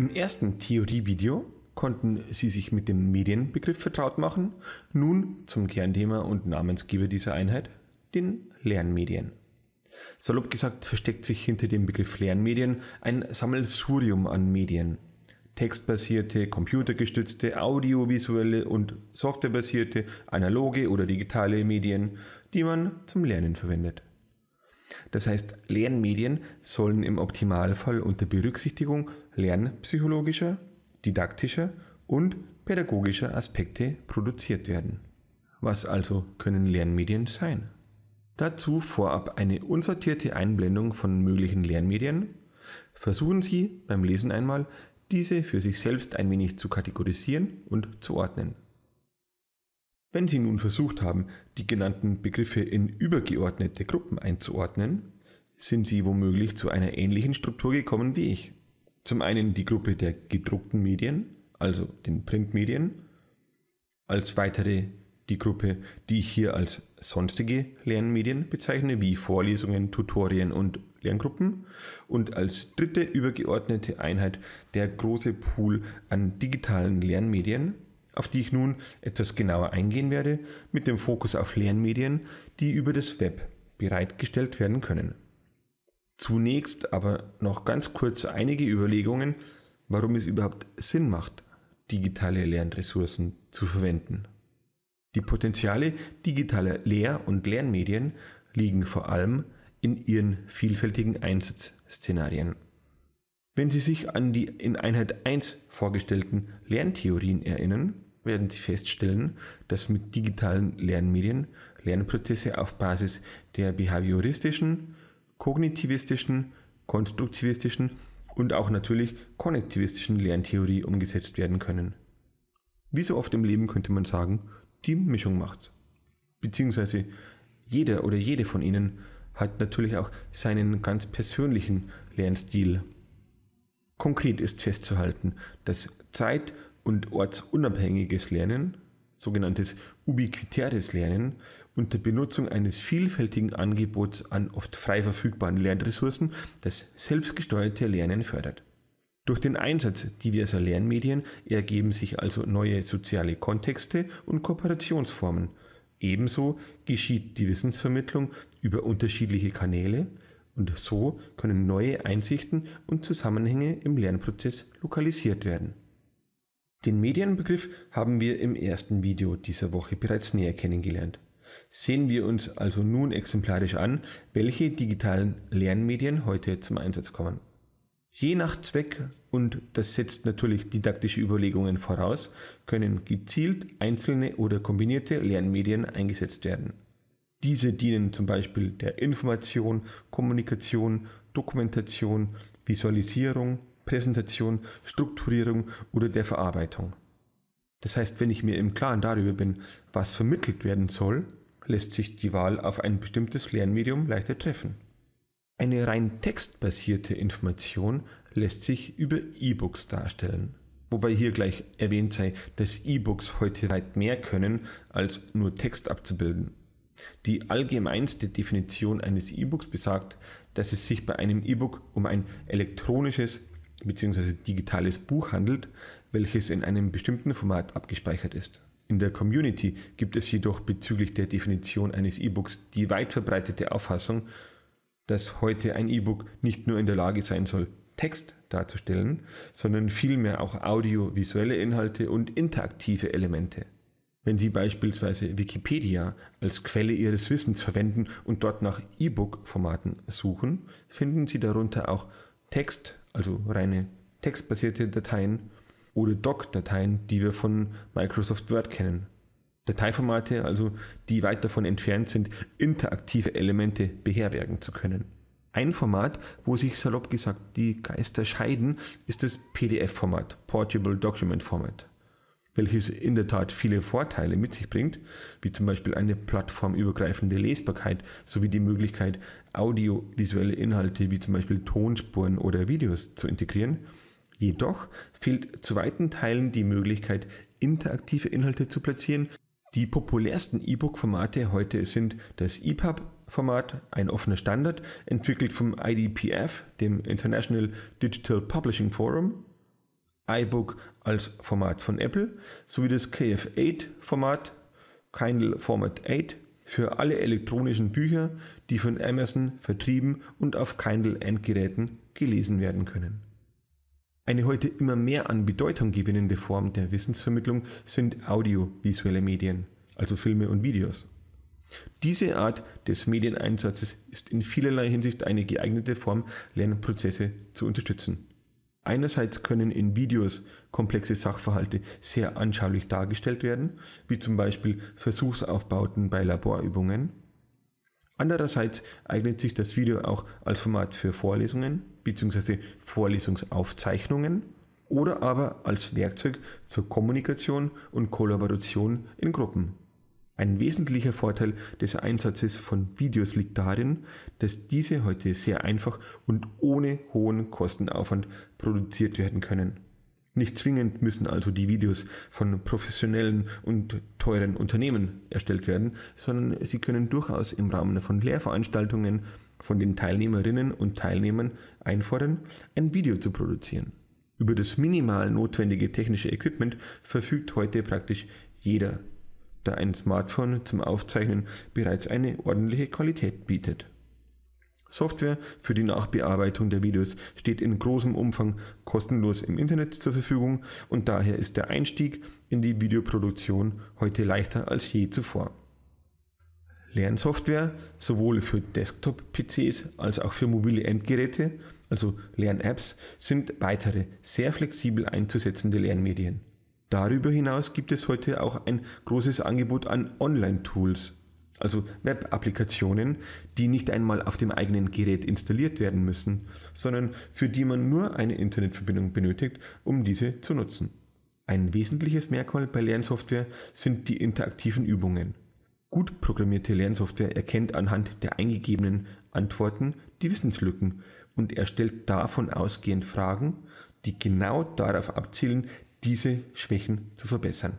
Im ersten Theorievideo konnten Sie sich mit dem Medienbegriff vertraut machen. Nun zum Kernthema und Namensgeber dieser Einheit, den Lernmedien. Salopp gesagt versteckt sich hinter dem Begriff Lernmedien ein Sammelsurium an Medien. Textbasierte, computergestützte, audiovisuelle und softwarebasierte, analoge oder digitale Medien, die man zum Lernen verwendet. Das heißt, Lernmedien sollen im Optimalfall unter Berücksichtigung lernpsychologischer, didaktischer und pädagogischer Aspekte produziert werden. Was also können Lernmedien sein? Dazu vorab eine unsortierte Einblendung von möglichen Lernmedien. Versuchen Sie beim Lesen einmal, diese für sich selbst ein wenig zu kategorisieren und zu ordnen. Wenn Sie nun versucht haben, die genannten Begriffe in übergeordnete Gruppen einzuordnen, sind Sie womöglich zu einer ähnlichen Struktur gekommen wie ich. Zum einen die Gruppe der gedruckten Medien, also den Printmedien, als weitere die Gruppe, die ich hier als sonstige Lernmedien bezeichne, wie Vorlesungen, Tutorien und Lerngruppen. Und als dritte übergeordnete Einheit der große Pool an digitalen Lernmedien, auf die ich nun etwas genauer eingehen werde, mit dem Fokus auf Lernmedien, die über das Web bereitgestellt werden können. Zunächst aber noch ganz kurz einige Überlegungen, warum es überhaupt Sinn macht, digitale Lernressourcen zu verwenden. Die Potenziale digitaler Lehr- und Lernmedien liegen vor allem in ihren vielfältigen Einsatzszenarien. Wenn Sie sich an die in Einheit 1 vorgestellten Lerntheorien erinnern, werden Sie feststellen, dass mit digitalen Lernmedien Lernprozesse auf Basis der behavioristischen, kognitivistischen, konstruktivistischen und auch natürlich konnektivistischen Lerntheorie umgesetzt werden können. Wie so oft im Leben könnte man sagen, die Mischung macht's. Beziehungsweise jeder oder jede von Ihnen hat natürlich auch seinen ganz persönlichen Lernstil. Konkret ist festzuhalten, dass zeit- und ortsunabhängiges Lernen, sogenanntes ubiquitäres Lernen, unter Benutzung eines vielfältigen Angebots an oft frei verfügbaren Lernressourcen das selbstgesteuerte Lernen fördert. Durch den Einsatz diverser Lernmedien ergeben sich also neue soziale Kontexte und Kooperationsformen. Ebenso geschieht die Wissensvermittlung über unterschiedliche Kanäle, und so können neue Einsichten und Zusammenhänge im Lernprozess lokalisiert werden. Den Medienbegriff haben wir im ersten Video dieser Woche bereits näher kennengelernt. Sehen wir uns also nun exemplarisch an, welche digitalen Lernmedien heute zum Einsatz kommen. Je nach Zweck, und das setzt natürlich didaktische Überlegungen voraus, können gezielt einzelne oder kombinierte Lernmedien eingesetzt werden. Diese dienen zum Beispiel der Information, Kommunikation, Dokumentation, Visualisierung, Präsentation, Strukturierung oder der Verarbeitung. Das heißt, wenn ich mir im Klaren darüber bin, was vermittelt werden soll, lässt sich die Wahl auf ein bestimmtes Lernmedium leichter treffen. Eine rein textbasierte Information lässt sich über E-Books darstellen. Wobei hier gleich erwähnt sei, dass E-Books heute weit mehr können, als nur Text abzubilden. Die allgemeinste Definition eines E-Books besagt, dass es sich bei einem E-Book um ein elektronisches bzw. digitales Buch handelt, welches in einem bestimmten Format abgespeichert ist. In der Community gibt es jedoch bezüglich der Definition eines E-Books die weit verbreitete Auffassung, dass heute ein E-Book nicht nur in der Lage sein soll, Text darzustellen, sondern vielmehr auch audiovisuelle Inhalte und interaktive Elemente. Wenn Sie beispielsweise Wikipedia als Quelle Ihres Wissens verwenden und dort nach E-Book-Formaten suchen, finden Sie darunter auch Text, also reine textbasierte Dateien oder Doc-Dateien, die wir von Microsoft Word kennen. Dateiformate, also die weit davon entfernt sind, interaktive Elemente beherbergen zu können. Ein Format, wo sich salopp gesagt die Geister scheiden, ist das PDF-Format, Portable Document Format welches in der Tat viele Vorteile mit sich bringt, wie zum Beispiel eine plattformübergreifende Lesbarkeit sowie die Möglichkeit, audiovisuelle Inhalte wie zum Beispiel Tonspuren oder Videos zu integrieren. Jedoch fehlt zu weiten Teilen die Möglichkeit, interaktive Inhalte zu platzieren. Die populärsten E-Book-Formate heute sind das EPUB, Format, ein offener Standard, entwickelt vom IDPF, dem International Digital Publishing Forum, iBook als Format von Apple sowie das KF8-Format, Kindle Format 8, für alle elektronischen Bücher, die von Amazon vertrieben und auf Kindle-Endgeräten gelesen werden können. Eine heute immer mehr an Bedeutung gewinnende Form der Wissensvermittlung sind audiovisuelle Medien, also Filme und Videos. Diese Art des Medieneinsatzes ist in vielerlei Hinsicht eine geeignete Form, Lernprozesse zu unterstützen. Einerseits können in Videos komplexe Sachverhalte sehr anschaulich dargestellt werden, wie zum Beispiel Versuchsaufbauten bei Laborübungen. Andererseits eignet sich das Video auch als Format für Vorlesungen bzw. Vorlesungsaufzeichnungen oder aber als Werkzeug zur Kommunikation und Kollaboration in Gruppen. Ein wesentlicher Vorteil des Einsatzes von Videos liegt darin, dass diese heute sehr einfach und ohne hohen Kostenaufwand produziert werden können. Nicht zwingend müssen also die Videos von professionellen und teuren Unternehmen erstellt werden, sondern sie können durchaus im Rahmen von Lehrveranstaltungen von den Teilnehmerinnen und Teilnehmern einfordern, ein Video zu produzieren. Über das minimal notwendige technische Equipment verfügt heute praktisch jeder da ein Smartphone zum Aufzeichnen bereits eine ordentliche Qualität bietet. Software für die Nachbearbeitung der Videos steht in großem Umfang kostenlos im Internet zur Verfügung und daher ist der Einstieg in die Videoproduktion heute leichter als je zuvor. Lernsoftware sowohl für Desktop-PCs als auch für mobile Endgeräte, also Lern-Apps, sind weitere sehr flexibel einzusetzende Lernmedien. Darüber hinaus gibt es heute auch ein großes Angebot an Online-Tools, also Web-Applikationen, die nicht einmal auf dem eigenen Gerät installiert werden müssen, sondern für die man nur eine Internetverbindung benötigt, um diese zu nutzen. Ein wesentliches Merkmal bei Lernsoftware sind die interaktiven Übungen. Gut programmierte Lernsoftware erkennt anhand der eingegebenen Antworten die Wissenslücken und erstellt davon ausgehend Fragen, die genau darauf abzielen, diese Schwächen zu verbessern.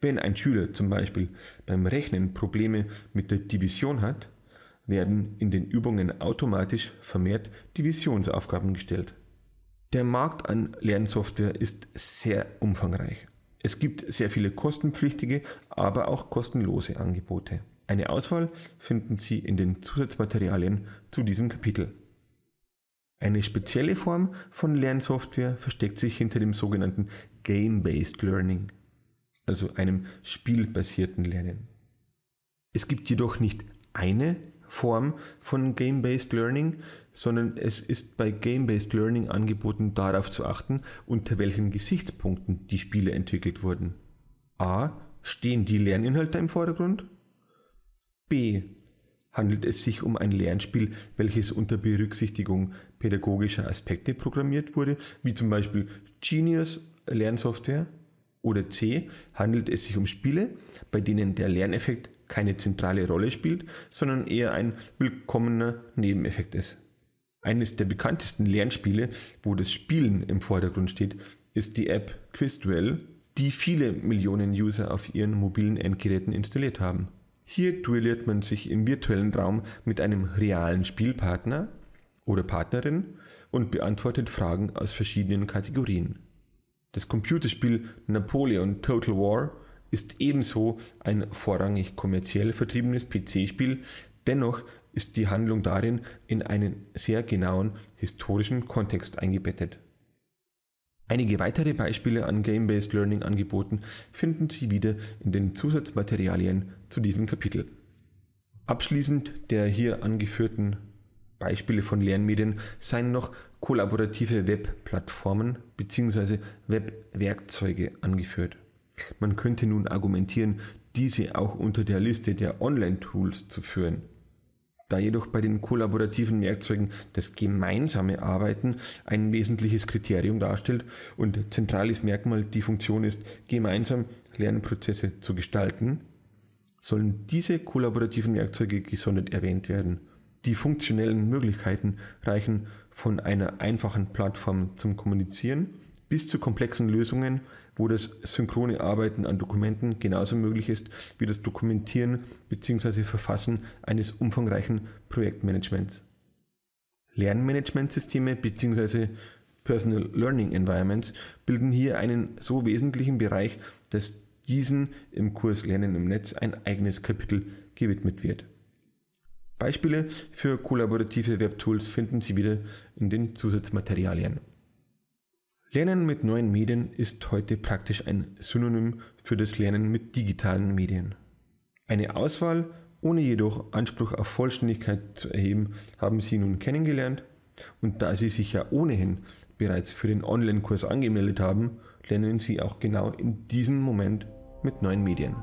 Wenn ein Schüler zum Beispiel beim Rechnen Probleme mit der Division hat, werden in den Übungen automatisch vermehrt Divisionsaufgaben gestellt. Der Markt an Lernsoftware ist sehr umfangreich. Es gibt sehr viele kostenpflichtige, aber auch kostenlose Angebote. Eine Auswahl finden Sie in den Zusatzmaterialien zu diesem Kapitel. Eine spezielle Form von Lernsoftware versteckt sich hinter dem sogenannten Game-Based Learning, also einem spielbasierten Lernen. Es gibt jedoch nicht eine Form von Game-Based Learning, sondern es ist bei Game-Based Learning angeboten, darauf zu achten, unter welchen Gesichtspunkten die Spiele entwickelt wurden. A. Stehen die Lerninhalte im Vordergrund? B. Handelt es sich um ein Lernspiel, welches unter Berücksichtigung pädagogischer Aspekte programmiert wurde, wie zum Beispiel Genius Lernsoftware oder C handelt es sich um Spiele, bei denen der Lerneffekt keine zentrale Rolle spielt, sondern eher ein willkommener Nebeneffekt ist. Eines der bekanntesten Lernspiele, wo das Spielen im Vordergrund steht, ist die App Quizduel, die viele Millionen User auf ihren mobilen Endgeräten installiert haben. Hier duelliert man sich im virtuellen Raum mit einem realen Spielpartner oder Partnerin und beantwortet Fragen aus verschiedenen Kategorien. Das Computerspiel Napoleon Total War ist ebenso ein vorrangig kommerziell vertriebenes PC-Spiel, dennoch ist die Handlung darin in einen sehr genauen historischen Kontext eingebettet. Einige weitere Beispiele an Game-Based Learning angeboten finden Sie wieder in den Zusatzmaterialien zu diesem Kapitel. Abschließend der hier angeführten Beispiele von Lernmedien seien noch kollaborative Webplattformen bzw. Webwerkzeuge angeführt. Man könnte nun argumentieren, diese auch unter der Liste der Online-Tools zu führen. Da jedoch bei den kollaborativen Werkzeugen das gemeinsame Arbeiten ein wesentliches Kriterium darstellt und zentrales Merkmal die Funktion ist, gemeinsam Lernprozesse zu gestalten, sollen diese kollaborativen Werkzeuge gesondert erwähnt werden. Die funktionellen Möglichkeiten reichen von einer einfachen Plattform zum Kommunizieren bis zu komplexen Lösungen, wo das synchrone Arbeiten an Dokumenten genauso möglich ist wie das Dokumentieren bzw. Verfassen eines umfangreichen Projektmanagements. Lernmanagementsysteme bzw. Personal Learning Environments bilden hier einen so wesentlichen Bereich, dass diesen im Kurs Lernen im Netz ein eigenes Kapitel gewidmet wird. Beispiele für kollaborative Webtools finden Sie wieder in den Zusatzmaterialien. Lernen mit neuen Medien ist heute praktisch ein Synonym für das Lernen mit digitalen Medien. Eine Auswahl, ohne jedoch Anspruch auf Vollständigkeit zu erheben, haben Sie nun kennengelernt und da Sie sich ja ohnehin bereits für den Online-Kurs angemeldet haben, lernen Sie auch genau in diesem Moment mit neuen Medien.